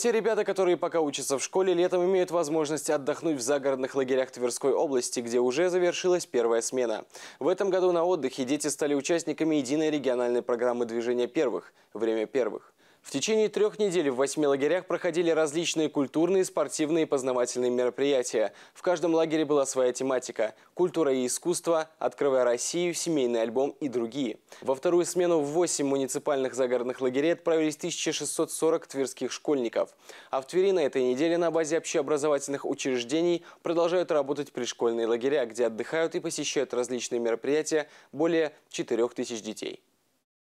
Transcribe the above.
Те ребята, которые пока учатся в школе, летом имеют возможность отдохнуть в загородных лагерях Тверской области, где уже завершилась первая смена. В этом году на отдыхе дети стали участниками единой региональной программы движения первых «Время первых». В течение трех недель в восьми лагерях проходили различные культурные, спортивные и познавательные мероприятия. В каждом лагере была своя тематика – культура и искусство, «Открывая Россию», «Семейный альбом» и другие. Во вторую смену в восемь муниципальных загородных лагерей отправились 1640 тверских школьников. А в Твери на этой неделе на базе общеобразовательных учреждений продолжают работать пришкольные лагеря, где отдыхают и посещают различные мероприятия более 4000 детей.